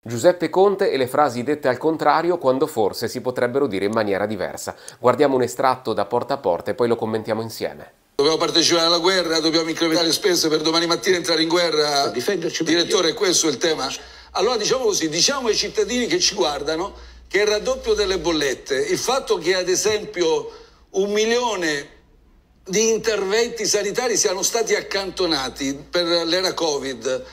Giuseppe Conte e le frasi dette al contrario quando forse si potrebbero dire in maniera diversa. Guardiamo un estratto da porta a porta e poi lo commentiamo insieme. Dobbiamo partecipare alla guerra, dobbiamo incrementare le spese per domani mattina entrare in guerra. Per difenderci. Direttore, questo è il tema. Allora diciamo così, diciamo ai cittadini che ci guardano che il raddoppio delle bollette, il fatto che ad esempio un milione di interventi sanitari siano stati accantonati per l'era Covid,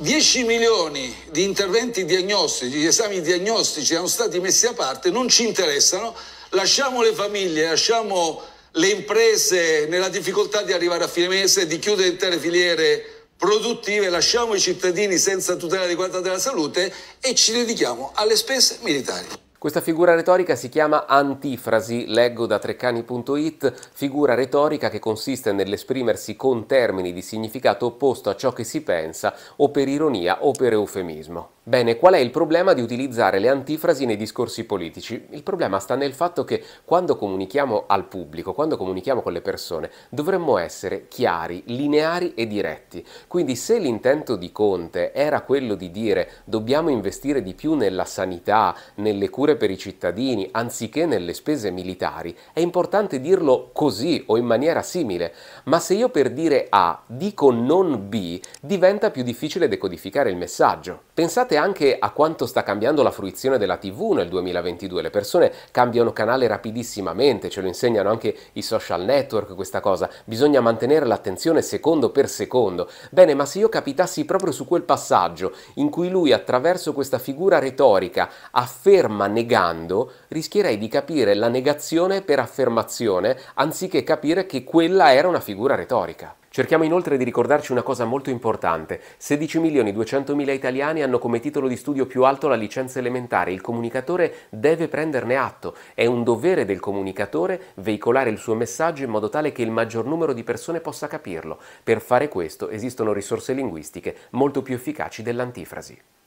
10 milioni di interventi diagnostici, di esami diagnostici sono stati messi a parte, non ci interessano, lasciamo le famiglie, lasciamo le imprese nella difficoltà di arrivare a fine mese, di chiudere intere filiere produttive, lasciamo i cittadini senza tutela adeguata della salute e ci dedichiamo alle spese militari. Questa figura retorica si chiama antifrasi, leggo da treccani.it, figura retorica che consiste nell'esprimersi con termini di significato opposto a ciò che si pensa o per ironia o per eufemismo. Bene, qual è il problema di utilizzare le antifrasi nei discorsi politici? Il problema sta nel fatto che quando comunichiamo al pubblico, quando comunichiamo con le persone, dovremmo essere chiari, lineari e diretti. Quindi se l'intento di Conte era quello di dire dobbiamo investire di più nella sanità, nelle cure sicure per i cittadini anziché nelle spese militari, è importante dirlo così o in maniera simile, ma se io per dire A dico non B, diventa più difficile decodificare il messaggio. Pensate anche a quanto sta cambiando la fruizione della TV nel 2022, le persone cambiano canale rapidissimamente, ce lo insegnano anche i social network questa cosa, bisogna mantenere l'attenzione secondo per secondo. Bene, ma se io capitassi proprio su quel passaggio in cui lui attraverso questa figura retorica afferma negando, rischierei di capire la negazione per affermazione, anziché capire che quella era una figura retorica. Cerchiamo inoltre di ricordarci una cosa molto importante. 16 milioni 200 mila italiani hanno come titolo di studio più alto la licenza elementare. Il comunicatore deve prenderne atto. È un dovere del comunicatore veicolare il suo messaggio in modo tale che il maggior numero di persone possa capirlo. Per fare questo esistono risorse linguistiche molto più efficaci dell'antifrasi.